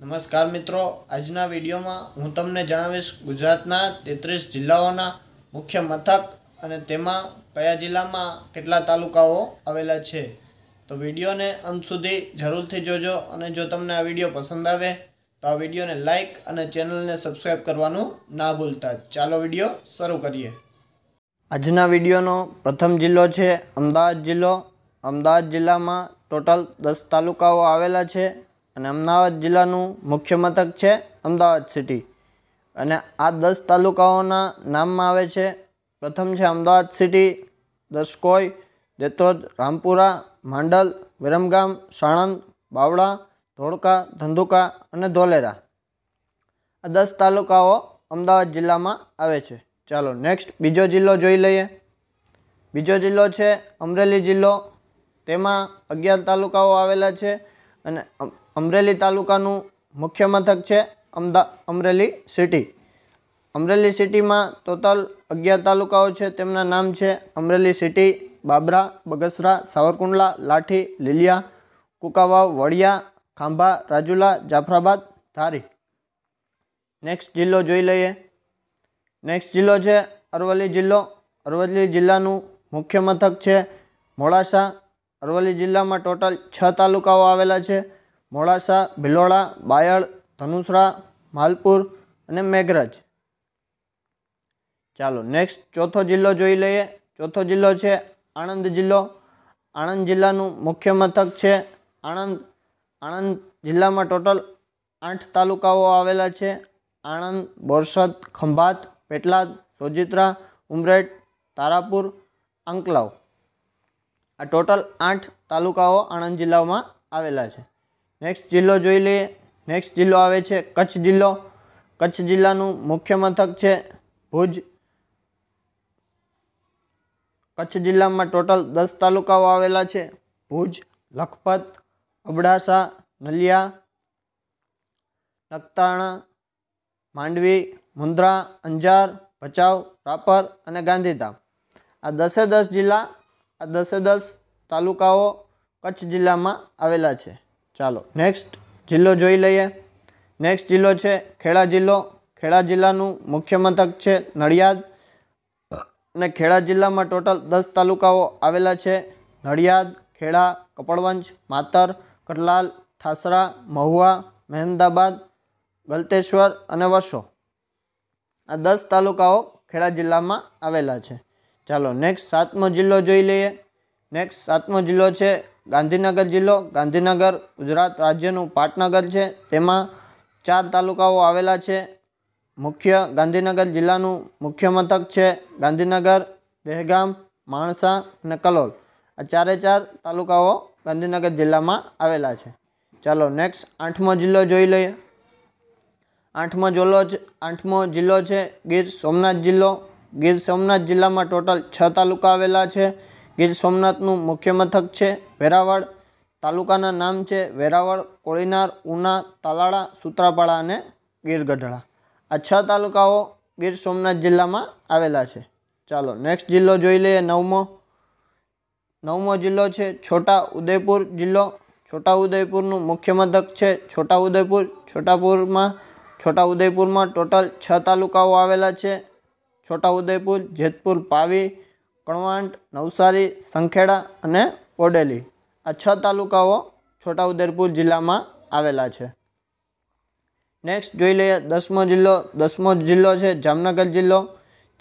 નમસ્કાર મિત્રો આજના વિડીયોમાં હું તમને જણાવીશ ગુજરાતના તેત્રીસ જિલ્લાઓના મુખ્ય મથક અને તેમાં કયા જિલ્લામાં કેટલા તાલુકાઓ આવેલા છે તો વિડીયોને અંત સુધી જરૂરથી જોજો અને જો તમને આ વિડીયો પસંદ આવે તો આ વિડીયોને લાઇક અને ચેનલને સબસ્ક્રાઈબ કરવાનું ના ભૂલતા ચાલો વિડીયો શરૂ કરીએ આજના વિડીયોનો પ્રથમ જિલ્લો છે અમદાવાદ જિલ્લો અમદાવાદ જિલ્લામાં ટોટલ દસ તાલુકાઓ આવેલા છે અને અમદાવાદ જિલ્લાનું મુખ્ય મથક છે અમદાવાદ સિટી અને આ દસ તાલુકાઓના નામમાં આવે છે પ્રથમ છે અમદાવાદ સિટી દસકોઈ દેત્રોજ રામપુરા માંડલ વિરમગામ સાણંદ બાવળા ધોળકા ધંધુકા અને ધોલેરા આ દસ તાલુકાઓ અમદાવાદ જિલ્લામાં આવે છે ચાલો નેક્સ્ટ બીજો જિલ્લો જોઈ લઈએ બીજો જિલ્લો છે અમરેલી જિલ્લો તેમાં અગિયાર તાલુકાઓ આવેલા છે અને અમરેલી તાલુકાનું મુખ્ય મથક છે અમદા અમરેલી સિટી અમરેલી સિટીમાં ટોટલ અગિયાર તાલુકાઓ છે તેમના નામ છે અમરેલી સિટી બાબરા બગસરા સાવરકુંડલા લાઠી લીલિયા કુકાવાવ વડિયા ખાંભા રાજુલા જાફરાબાદ ધારી નેક્સ્ટ જિલ્લો જોઈ લઈએ નેક્સ્ટ જિલ્લો છે અરવલ્લી જિલ્લો અરવલ્લી જિલ્લાનું મુખ્ય મથક છે મોડાસા અરવલ્લી જિલ્લામાં ટોટલ છ તાલુકાઓ આવેલા છે મોડાસા ભિલોડા બાયડ ધનુસરા માલપુર અને મેઘરજ ચાલો નેક્સ્ટ ચોથો જિલ્લો જોઈ લઈએ ચોથો જિલ્લો છે આણંદ જિલ્લો આણંદ જિલ્લાનું મુખ્ય મથક છે આણંદ આણંદ જિલ્લામાં ટોટલ આઠ તાલુકાઓ આવેલા છે આણંદ બોરસદ ખંભાત પેટલાદ સોજિત્રા ઉમરેઠ તારાપુર આંકલાવ આ ટોટલ આઠ તાલુકાઓ આણંદ જિલ્લામાં આવેલા છે નેક્સ્ટ જિલ્લો જોઈ લઈએ નેક્સ્ટ જિલ્લો આવે છે કચ્છ જિલ્લો કચ્છ જિલ્લાનું મુખ્ય મથક છે ભુજ કચ્છ જિલ્લામાં ટોટલ દસ તાલુકાઓ આવેલા છે ભુજ લખપત અબડાસા નલિયા નખત્રાણા માંડવી મુન્દ્રા અંજાર ભચાઉ રાપર અને ગાંધીધામ આ દસે દસ જિલ્લા આ દસે દસ તાલુકાઓ કચ્છ જિલ્લામાં આવેલા છે ચાલો નેક્સ્ટ જિલ્લો જોઈ લઈએ નેક્સ્ટ જિલ્લો છે ખેડા જિલ્લો ખેડા જિલ્લાનું મુખ્ય મથક છે નડિયાદ અને ખેડા જિલ્લામાં ટોટલ દસ તાલુકાઓ આવેલા છે નડિયાદ ખેડા કપડવંજ માતર કટલાલ ઠાસરા મહુવા મહેમદાબાદ ગલતેશ્વર અને વસો આ દસ તાલુકાઓ ખેડા જિલ્લામાં આવેલા છે ચાલો નેક્સ્ટ સાતમો જિલ્લો જોઈ લઈએ નેક્સ્ટ સાતમો જિલ્લો છે ગાંધીનગર જિલ્લો ગાંધીનગર ગુજરાત રાજ્યનું પાટનગર છે તેમાં ચાર તાલુકાઓ આવેલા છે મુખ્ય ગાંધીનગર જિલ્લાનું મુખ્ય મથક છે ગાંધીનગર દહેગામ માણસા અને કલોલ આ ચારે ચાર તાલુકાઓ ગાંધીનગર જિલ્લામાં આવેલા છે ચાલો નેક્સ્ટ આઠમો જિલ્લો જોઈ લઈએ આઠમો જિલ્લો આઠમો જિલ્લો છે ગીર સોમનાથ જિલ્લો ગીર સોમનાથ જિલ્લામાં ટોટલ છ તાલુકા આવેલા છે ગીર સોમનાથનું મુખ્ય મથક છે વેરાવળ તાલુકાના નામ છે વેરાવળ કોળીનાર ઉના તાલાળા સુત્રાપાળા અને ગીર ગઢડા આ છ તાલુકાઓ ગીર સોમનાથ જિલ્લામાં આવેલા છે ચાલો નેક્સ્ટ જિલ્લો જોઈ લઈએ નવમો નવમો જિલ્લો છે છોટા ઉદયપુર જિલ્લો છોટા ઉદયપુરનું મુખ્ય મથક છે છોટા ઉદયપુર છોટાપુરમાં છોટા ઉદયપુરમાં ટોટલ છ તાલુકાઓ આવેલા છે છોટા ઉદયપુર જેતપુર પાવી કણવાંટ નવસારી સંખેડા અને કોડેલી આ છ તાલુકાઓ છોટાઉદેપુર જિલ્લામાં આવેલા છે નેક્સ્ટ જોઈ લઈએ દસમો જિલ્લો દસમો જિલ્લો છે જામનગર જિલ્લો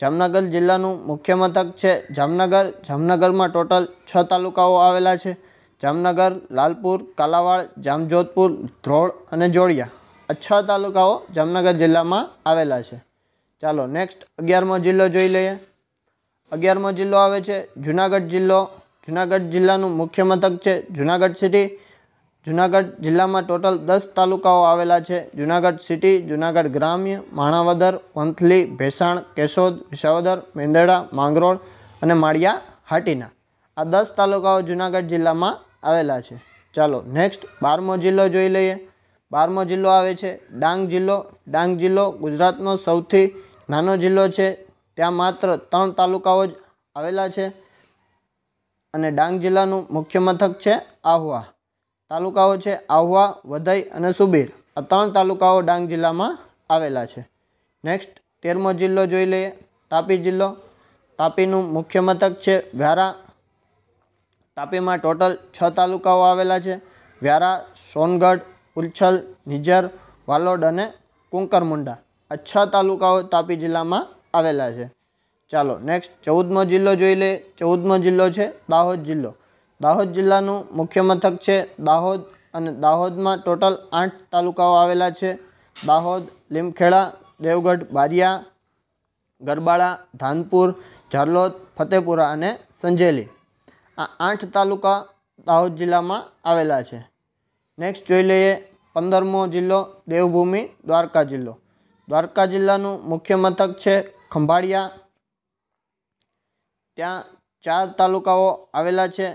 જામનગર જિલ્લાનું મુખ્ય મથક છે જામનગર જામનગરમાં ટોટલ છ તાલુકાઓ આવેલા છે જામનગર લાલપુર કાલાવાડ જામજોધપુર ધ્રોળ અને જોડિયા આ છ તાલુકાઓ જામનગર જિલ્લામાં આવેલા છે ચાલો નેક્સ્ટ અગિયારમો જિલ્લો જોઈ લઈએ અગિયારમો જિલ્લો આવે છે જુનાગઢ જિલ્લો જુનાગઢ જિલ્લાનું મુખ્ય મથક છે જુનાગઢ સિટી જુનાગઢ જિલ્લામાં ટોટલ દસ તાલુકાઓ આવેલા છે જુનાગઢ સિટી જુનાગઢ ગ્રામ્ય માણાવદર વંથલી ભેસાણ કેશોદ વિસાવદર મેંદરડા માંગરોળ અને માળિયા હાટીના આ દસ તાલુકાઓ જુનાગઢ જિલ્લામાં આવેલા છે ચાલો નેક્સ્ટ બારમો જિલ્લો જોઈ લઈએ બારમો જિલ્લો આવે છે ડાંગ જિલ્લો ડાંગ જિલ્લો ગુજરાતનો સૌથી નાનો જિલ્લો છે ત્યાં માત્ર ત્રણ તાલુકાઓ જ આવેલા છે અને ડાંગ જિલ્લાનું મુખ્ય મથક છે આહવા તાલુકાઓ છે આહવા વધઈ અને સુબીર આ ત્રણ તાલુકાઓ ડાંગ જિલ્લામાં આવેલા છે નેક્સ્ટ તેરમો જિલ્લો જોઈ લઈએ તાપી જિલ્લો તાપીનું મુખ્ય મથક છે વ્યારા તાપીમાં ટોટલ છ તાલુકાઓ આવેલા છે વ્યારા સોનગઢ ઉલછલ નિઝર વાલોડ અને કુંકરમુંડા આ છ તાલુકાઓ તાપી જિલ્લામાં આવેલા છે ચાલો નેક્સ્ટ ચૌદમો જિલ્લો જોઈ લે ચૌદમો જિલ્લો છે દાહોદ જિલ્લો દાહોદ જિલ્લાનું મુખ્ય મથક છે દાહોદ અને દાહોદમાં ટોટલ આઠ તાલુકાઓ આવેલા છે દાહોદ લીમખેડા દેવગઢ બારિયા ગરબાળા ધાનપુર ઝારલોદ ફતેપુરા અને સંજેલી આ આઠ તાલુકા દાહોદ જિલ્લામાં આવેલા છે નેક્સ્ટ જોઈ લઈએ પંદરમો જિલ્લો દેવભૂમિ દ્વારકા જિલ્લો દ્વારકા જિલ્લાનું મુખ્ય મથક છે ખંભાળિયા ત્યાં ચાર તાલુકાઓ આવેલા છે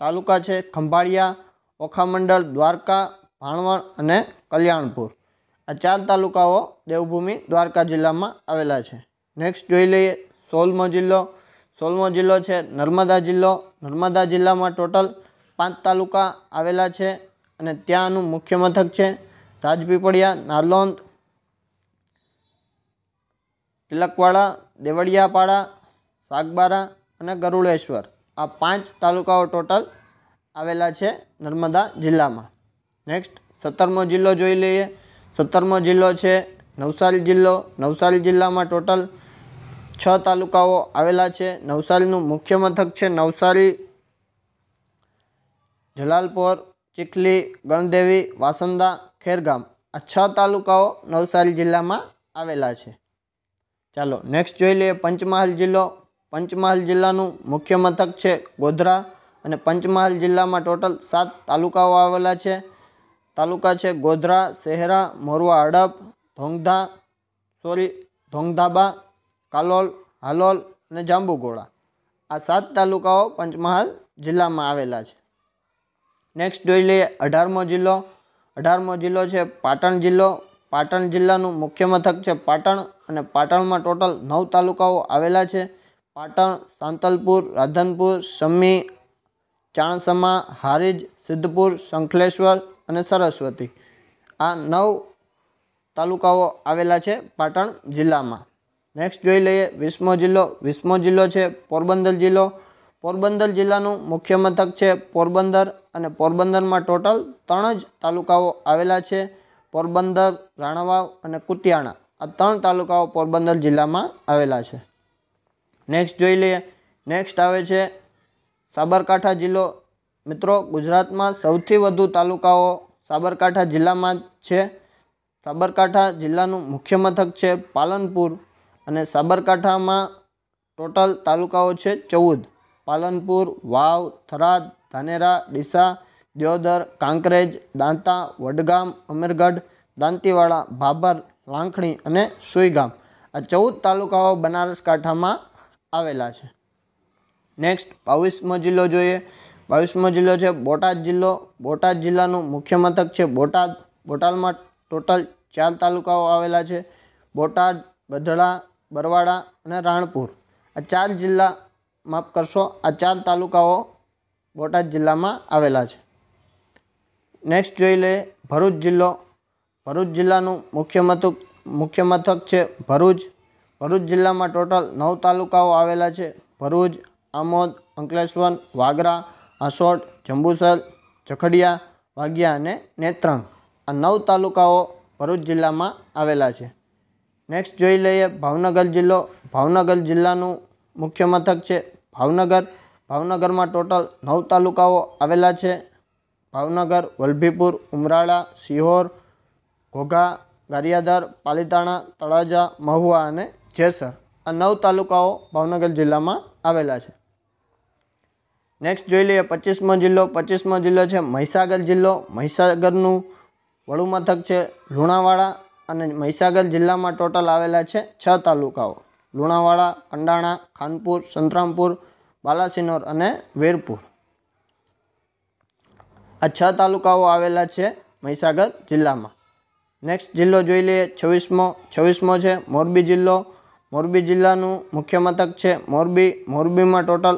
તાલુકા છે ખંભાળિયા ઓખામંડળ દ્વારકા ભાણવણ અને કલ્યાણપુર આ ચાર તાલુકાઓ દેવભૂમિ દ્વારકા જિલ્લામાં આવેલા છે નેક્સ્ટ જોઈ લઈએ સોલમો જિલ્લો સોલમો જિલ્લો છે નર્મદા જિલ્લો નર્મદા જિલ્લામાં ટોટલ પાંચ તાલુકા આવેલા છે અને ત્યાંનું મુખ્ય મથક છે રાજપીપળિયા નાલોંદ તિલકવાડા દેવળિયાપાડા સાગબારા અને ગરુડેશ્વર આ પાંચ તાલુકાઓ ટોટલ આવેલા છે નર્મદા જિલ્લામાં નેક્સ્ટ સત્તરમો જિલ્લો જોઈ લઈએ સત્તરમો જિલ્લો છે નવસારી જિલ્લો નવસારી જિલ્લામાં ટોટલ છ તાલુકાઓ આવેલા છે નવસારીનું મુખ્ય મથક છે નવસારી જલાલપોર ચીખલી ગણદેવી વાસંદા ખેરગામ આ છ તાલુકાઓ નવસારી જિલ્લામાં આવેલા છે ચાલો નેક્સ્ટ જોઈ લઈએ પંચમહાલ જિલ્લો પંચમહાલ જિલ્લાનું મુખ્ય મથક છે ગોધરા અને પંચમહાલ જિલ્લામાં ટોટલ સાત તાલુકાઓ આવેલા છે તાલુકા છે ગોધરા શહેરા મોરવા હડપ ધોંગધા સોરી ધોંગધાબા કાલોલ હાલોલ અને જાંબુગોળા આ સાત તાલુકાઓ પંચમહાલ જિલ્લામાં આવેલા છે નેક્સ્ટ જોઈ લઈએ અઢારમો જિલ્લો અઢારમો જિલ્લો છે પાટણ જિલ્લો પાટણ જિલ્લાનું મુખ્ય મથક છે પાટણ અને પાટણમાં ટોટલ નવ તાલુકાઓ આવેલા છે પાટણ સાંતલપુર રાધનપુર શમ્મી ચાણસમા હારીજ સિદ્ધપુર શંખલેશ્વર અને સરસ્વતી આ નવ તાલુકાઓ આવેલા છે પાટણ જિલ્લામાં નેક્સ્ટ જોઈ લઈએ વિસ્મો જિલ્લો વિસ્મો જિલ્લો છે પોરબંદર જિલ્લો પોરબંદર જિલ્લાનું મુખ્ય મથક છે પોરબંદર અને પોરબંદરમાં ટોટલ ત્રણ જ તાલુકાઓ આવેલા છે પોરબંદર રાણાવાવ અને કુતિયાણા આ ત્રણ તાલુકાઓ પોરબંદર જિલ્લામાં આવેલા છે નેક્સ્ટ જોઈ લઈએ નેક્સ્ટ આવે છે સાબરકાંઠા જિલ્લો મિત્રો ગુજરાતમાં સૌથી વધુ તાલુકાઓ સાબરકાંઠા જિલ્લામાં જ છે સાબરકાંઠા જિલ્લાનું મુખ્ય મથક છે પાલનપુર અને સાબરકાંઠામાં ટોટલ તાલુકાઓ છે ચૌદ પાલનપુર વાવ થરાદ ધાનેરા ડીસા દ્યોદર કાંકરેજ દાંતા વડગામ અમીરગઢ દાંતીવાડા ભાભર લાંખણી અને સુઈગામ આ ચૌદ તાલુકાઓ બનારસ કાંઠામાં આવેલા છે નેક્સ્ટ બાવીસમો જિલ્લો જોઈએ બાવીસમો જિલ્લો છે બોટાદ જિલ્લો બોટાદ જિલ્લાનું મુખ્ય મથક છે બોટાદ બોટાદમાં ટોટલ ચાર તાલુકાઓ આવેલા છે બોટાદ બધળા બરવાડા અને રાણપુર આ ચાર જિલ્લા માફ કરશો આ ચાર તાલુકાઓ બોટાદ જિલ્લામાં આવેલા છે નેક્સ્ટ જોઈ લઈએ ભરૂચ જિલ્લો ભરૂચ જિલ્લાનું મુખ્ય મથક મુખ્ય મથક છે ભરૂચ ભરૂચ જિલ્લામાં ટોટલ નવ તાલુકાઓ આવેલા છે ભરૂચ આમોદ અંકલેશ્વર વાગરા આસોટ જંબુસર જખડિયા વાગિયા અને નેત્રંગ આ નવ તાલુકાઓ ભરૂચ જિલ્લામાં આવેલા છે નેક્સ્ટ જોઈ લઈએ ભાવનગર જિલ્લો ભાવનગર જિલ્લાનું મુખ્ય મથક છે ભાવનગર ભાવનગરમાં ટોટલ નવ તાલુકાઓ આવેલા છે ભાવનગર વલભીપુર ઉમરાળા સિહોર ઘોઘા ગારિયાધર પાલીતાણા તળાજા મહુવા અને જેસર આ નવ તાલુકાઓ ભાવનગર જિલ્લામાં આવેલા છે નેક્સ્ટ જોઈ લઈએ પચીસમો જિલ્લો પચીસમો જિલ્લો છે મહીસાગર જિલ્લો મહીસાગરનું વડુમથક છે લુણાવાડા અને મહીસાગર જિલ્લામાં ટોટલ આવેલા છે છ તાલુકાઓ લુણાવાડા કંડાણા ખાનપુર સંતરામપુર બાલાસિનોર અને વીરપુર આ છ તાલુકાઓ આવેલા છે મહીસાગર જિલ્લામાં નેક્સ્ટ જિલ્લો જોઈ લઈએ છવ્વીસમો છવ્વીસમો છે મોરબી જિલ્લો મોરબી જિલ્લાનું મુખ્ય મથક છે મોરબી મોરબીમાં ટોટલ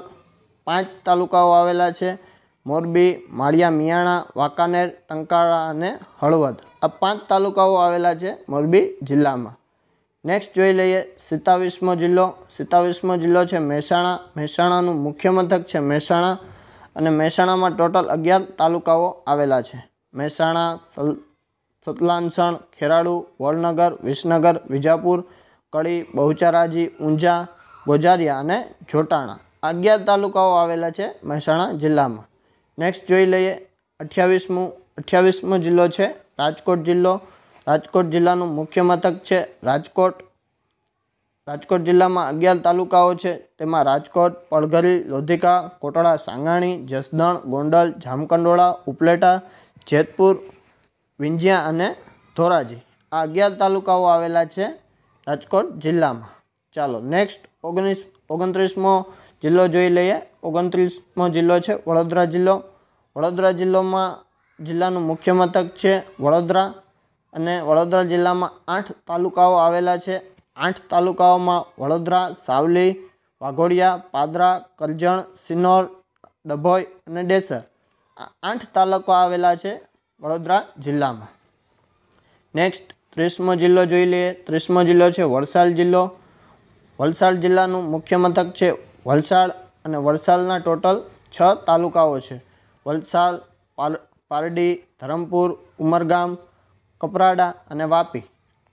પાંચ તાલુકાઓ આવેલા છે મોરબી માળિયા મિયાણા વાંકાનેર ટંકાળા અને હળવદ આ પાંચ તાલુકાઓ આવેલા છે મોરબી જિલ્લામાં નેક્સ્ટ જોઈ લઈએ સિત્તાવીસમો જિલ્લો સિત્તાવીસમો જિલ્લો છે મહેસાણા મહેસાણાનું મુખ્ય મથક છે મહેસાણા અને મહેસાણામાં ટોટલ અગિયાર તાલુકાઓ આવેલા છે મહેસાણા સલ સતલાંસણ ખેરાળુ વડનગર વિસનગર વિજાપુર કળી બહુચારાજી ઊંઝા ગોજારિયા અને જોટાણા આ અગિયાર તાલુકાઓ આવેલા છે મહેસાણા જિલ્લામાં નેક્સ્ટ જોઈ લઈએ અઠ્યાવીસમું અઠ્યાવીસમો જિલ્લો છે રાજકોટ જિલ્લો રાજકોટ જિલ્લાનું મુખ્ય મથક છે રાજકોટ રાજકોટ જિલ્લામાં અગિયાર તાલુકાઓ છે તેમાં રાજકોટ પડઘરી લોધિકા કોટડા સાંગાણી જસદણ ગોંડલ જામકંડોળા ઉપલેટા જેતપુર વિંજિયા અને ધોરાજી આ અગિયાર તાલુકાઓ આવેલા છે રાજકોટ જિલ્લામાં ચાલો નેક્સ્ટ ઓગણીસ ઓગણત્રીસમો જિલ્લો જોઈ લઈએ ઓગણત્રીસમો જિલ્લો છે વડોદરા જિલ્લો વડોદરા જિલ્લોમાં જિલ્લાનું મુખ્ય મથક છે વડોદરા અને વડોદરા જિલ્લામાં આઠ તાલુકાઓ આવેલા છે આઠ તાલુકાઓમાં વડોદરા સાવલી વાઘોડિયા પાદરા કરજણ સિનોર ડભોઈ અને ડેસર આ આઠ તાલુકા આવેલા છે વડોદરા જિલ્લામાં નેક્સ્ટ ત્રીસમો જિલ્લો જોઈ લઈએ ત્રીસમો જિલ્લો છે વલસાડ જિલ્લો વલસાડ જિલ્લાનું મુખ્ય મથક છે વલસાડ અને વલસાડના ટોટલ છ તાલુકાઓ છે વલસાડ પારડી ધરમપુર ઉમરગામ કપરાડા અને વાપી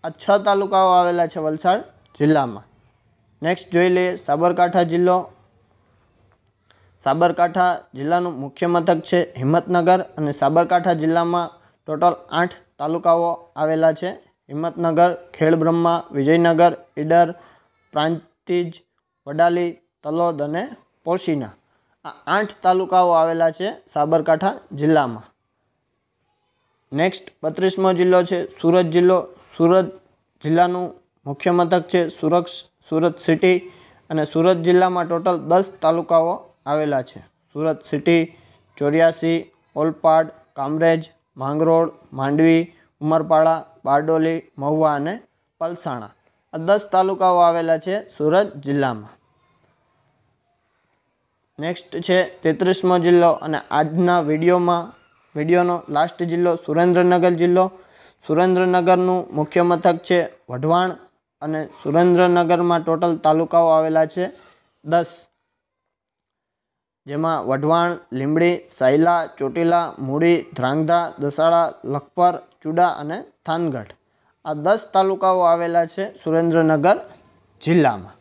આ છ તાલુકાઓ આવેલા છે વલસાડ જિલ્લામાં નેક્સ્ટ જોઈ લઈએ સાબરકાંઠા જિલ્લો સાબરકાંઠા જિલ્લાનું મુખ્ય મથક છે હિંમતનગર અને સાબરકાંઠા જિલ્લામાં ટોટલ આઠ તાલુકાઓ આવેલા છે હિંમતનગર ખેડબ્રહ્મા વિજયનગર ઈડર પ્રાંતિજ વડાલી તલોદ અને પોશીના આ આઠ તાલુકાઓ આવેલા છે સાબરકાંઠા જિલ્લામાં નેક્સ્ટ બત્રીસમો જિલ્લો છે સુરત જિલ્લો સુરત જિલ્લાનું મુખ્ય મથક છે સુરક્ષ સુરત સિટી અને સુરત જિલ્લામાં ટોટલ દસ તાલુકાઓ આવેલા છે સુરત સિટી ચોર્યાસી ઓલપાડ કામરેજ માંગરોળ માંડવી ઉમરપાડા બારડોલી મહુવા અને પલસાણા આ દસ તાલુકાઓ આવેલા છે સુરત જિલ્લામાં નેક્સ્ટ છે તેત્રીસમો જિલ્લો અને આજના વિડીયોમાં વિડીયોનો લાસ્ટ જિલ્લો સુરેન્દ્રનગર જિલ્લો સુરેન્દ્રનગરનું મુખ્ય મથક છે વઢવાણ અને સુરેન્દ્રનગરમાં ટોટલ તાલુકાઓ આવેલા છે દસ જેમાં વઢવાણ લીંબડી સાયલા ચોટીલા મૂડી ધ્રાંગધા દસાડા લખપર ચુડા અને થાનગઢ આ દસ તાલુકાઓ આવેલા છે સુરેન્દ્રનગર જિલ્લામાં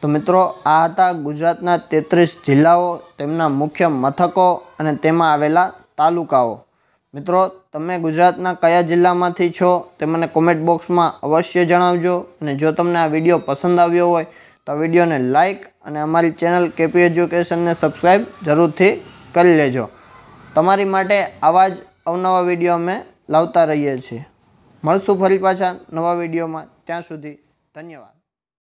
તો મિત્રો આ હતા ગુજરાતના તેત્રીસ જિલ્લાઓ તેમના મુખ્ય મથકો અને તેમાં આવેલા તાલુકાઓ મિત્રો તમે ગુજરાતના કયા જિલ્લામાંથી છો તે મને કોમેન્ટ બોક્સમાં અવશ્ય જણાવજો અને જો તમને આ વિડીયો પસંદ આવ્યો હોય તો આ વિડીયોને લાઇક અને અમારી ચેનલ કેપી એજ્યુકેશનને સબસ્ક્રાઈબ જરૂરથી કરી લેજો તમારી માટે આવા જ અવનવા વિડીયો અમે લાવતા રહીએ છીએ મળશું ફરી પાછા નવા વિડીયોમાં ત્યાં સુધી ધન્યવાદ